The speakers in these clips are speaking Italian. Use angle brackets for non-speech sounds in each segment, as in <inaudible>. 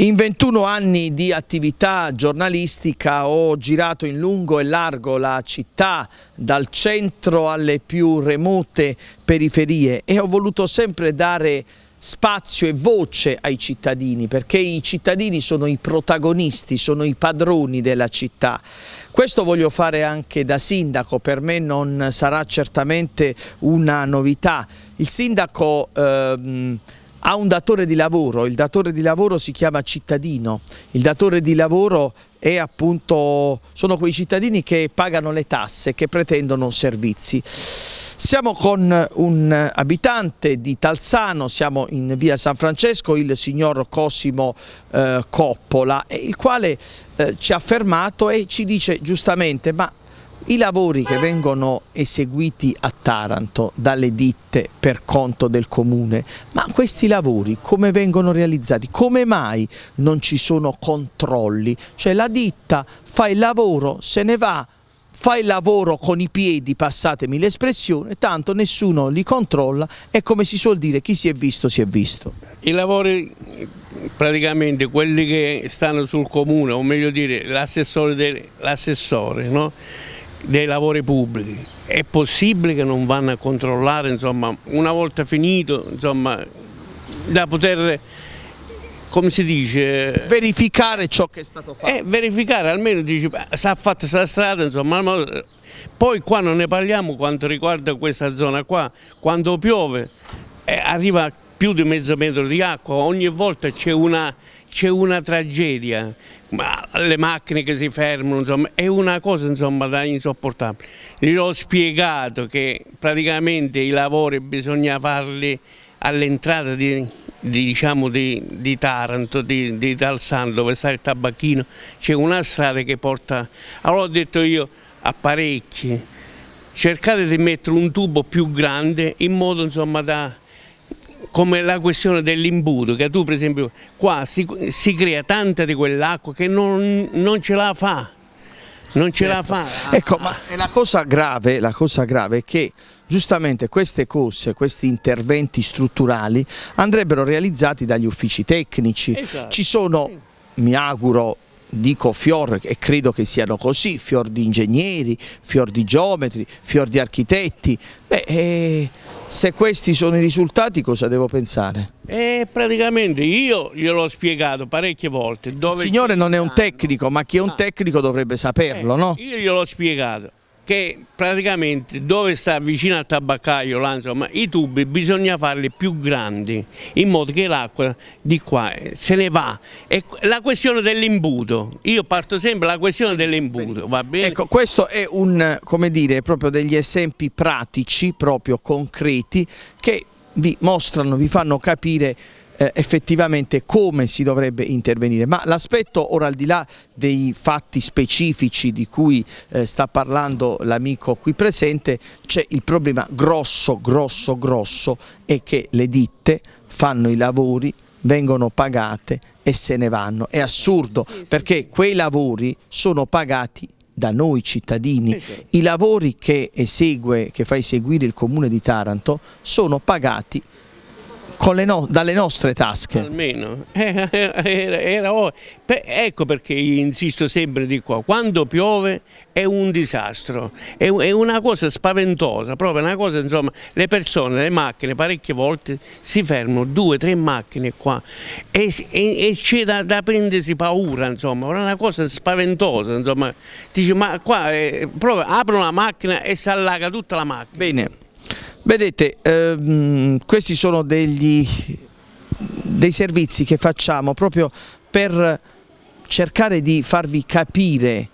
In 21 anni di attività giornalistica ho girato in lungo e largo la città, dal centro alle più remote periferie e ho voluto sempre dare spazio e voce ai cittadini perché i cittadini sono i protagonisti, sono i padroni della città. Questo voglio fare anche da sindaco, per me non sarà certamente una novità. Il sindaco... Ehm, ha un datore di lavoro, il datore di lavoro si chiama cittadino, il datore di lavoro è appunto, sono quei cittadini che pagano le tasse, che pretendono servizi. Siamo con un abitante di Talzano, siamo in via San Francesco, il signor Cosimo eh, Coppola, il quale eh, ci ha fermato e ci dice giustamente ma i lavori che vengono eseguiti a Taranto dalle ditte per conto del comune, ma questi lavori come vengono realizzati? Come mai non ci sono controlli? Cioè la ditta fa il lavoro, se ne va, fa il lavoro con i piedi, passatemi l'espressione, tanto nessuno li controlla e come si suol dire chi si è visto si è visto. I lavori praticamente quelli che stanno sul comune, o meglio dire l'assessore, no? dei lavori pubblici. È possibile che non vanno a controllare, insomma, una volta finito, insomma, da poter, come si dice... Verificare ciò che è stato fatto. Eh, verificare, almeno dici, si è fatta questa strada, insomma, ma... poi qua non ne parliamo quanto riguarda questa zona qua, quando piove eh, arriva più di mezzo metro di acqua, ogni volta c'è una c'è una tragedia, ma le macchine che si fermano, insomma, è una cosa insomma, da insopportabile. Gli ho spiegato che praticamente i lavori bisogna farli all'entrata di, di, diciamo, di, di, Taranto, di, di Talsano, dove sta il tabacchino, c'è una strada che porta... Allora ho detto io, apparecchi, cercate di mettere un tubo più grande in modo insomma da come la questione dell'imbuto, che tu per esempio qua si, si crea tanta di quell'acqua che non, non ce la fa, non ce certo. la fa. Ecco, ah, ma ah. la cosa, grave, la cosa grave, è che giustamente queste corse, questi interventi strutturali andrebbero realizzati dagli uffici tecnici. Esatto. Ci sono, mi auguro, dico fior e credo che siano così, fior di ingegneri, fior di geometri, fior di architetti, beh eh, se questi sono i risultati cosa devo pensare? Eh, praticamente io glielo ho spiegato parecchie volte. Il signore non è un tecnico ma chi è un ah. tecnico dovrebbe saperlo, eh, no? Io glielo ho spiegato che praticamente dove sta vicino al tabaccaio, là, insomma, i tubi bisogna farli più grandi in modo che l'acqua di qua eh, se ne va. E la questione dell'imbuto, io parto sempre dalla questione dell'imbuto, va bene? Ecco, questo è un, come dire, proprio degli esempi pratici, proprio concreti, che vi mostrano, vi fanno capire eh, effettivamente come si dovrebbe intervenire. Ma l'aspetto, ora al di là dei fatti specifici di cui eh, sta parlando l'amico qui presente, c'è il problema grosso, grosso, grosso, è che le ditte fanno i lavori, vengono pagate e se ne vanno. È assurdo perché quei lavori sono pagati da noi cittadini. I lavori che esegue, che fa eseguire il comune di Taranto sono pagati no dalle nostre tasche. Almeno, <laughs> era, era, era, oh, ecco perché insisto sempre di qua, quando piove è un disastro, è, è una cosa spaventosa, proprio una cosa, insomma, le persone, le macchine parecchie volte si fermano, due, tre macchine qua e, e, e c'è da, da, prendersi paura, insomma, è una cosa spaventosa, insomma, dici ma qua è, eh, proprio aprono la macchina e si allaga tutta la macchina. Bene. Vedete, ehm, questi sono degli, dei servizi che facciamo proprio per cercare di farvi capire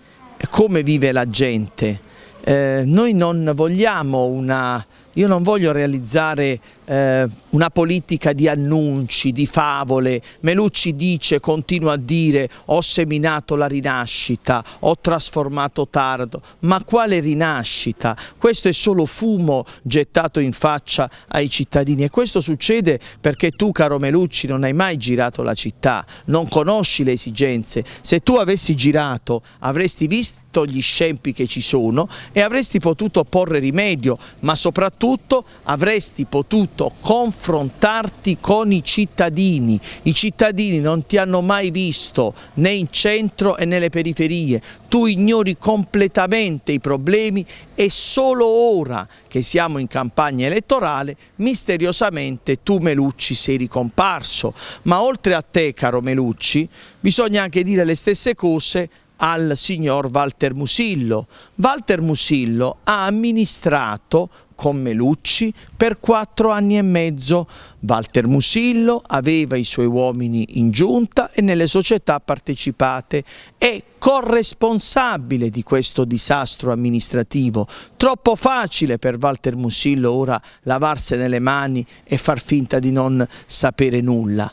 come vive la gente. Eh, noi non vogliamo una... io non voglio realizzare eh, una politica di annunci, di favole. Melucci dice, continua a dire, ho seminato la rinascita, ho trasformato tardo. Ma quale rinascita? Questo è solo fumo gettato in faccia ai cittadini e questo succede perché tu, caro Melucci, non hai mai girato la città, non conosci le esigenze. Se tu avessi girato avresti visto gli scempi che ci sono e avresti potuto porre rimedio, ma soprattutto avresti potuto dovuto confrontarti con i cittadini, i cittadini non ti hanno mai visto né in centro e nelle periferie, tu ignori completamente i problemi e solo ora che siamo in campagna elettorale misteriosamente tu Melucci sei ricomparso, ma oltre a te caro Melucci bisogna anche dire le stesse cose al signor Walter Musillo. Walter Musillo ha amministrato con Melucci per quattro anni e mezzo. Walter Musillo aveva i suoi uomini in giunta e nelle società partecipate. È corresponsabile di questo disastro amministrativo. Troppo facile per Walter Musillo ora lavarsene le mani e far finta di non sapere nulla.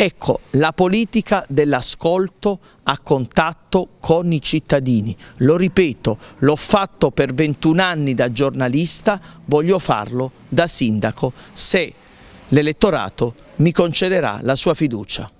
Ecco, la politica dell'ascolto a contatto con i cittadini. Lo ripeto, l'ho fatto per 21 anni da giornalista, voglio farlo da sindaco se l'elettorato mi concederà la sua fiducia.